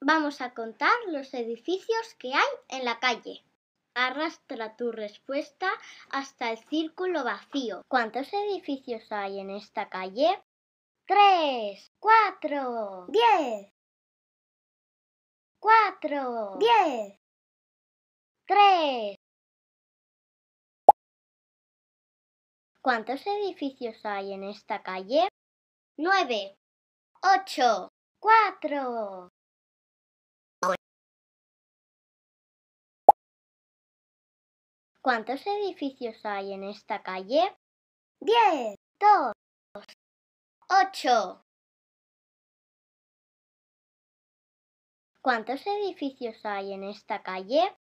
Vamos a contar los edificios que hay en la calle. Arrastra tu respuesta hasta el círculo vacío. ¿Cuántos edificios hay en esta calle? Tres, cuatro, diez. Cuatro, diez. Tres. ¿Cuántos edificios hay en esta calle? Nueve, ocho, cuatro, ¿Cuántos edificios hay en esta calle? Diez, dos, ocho. ¿Cuántos edificios hay en esta calle?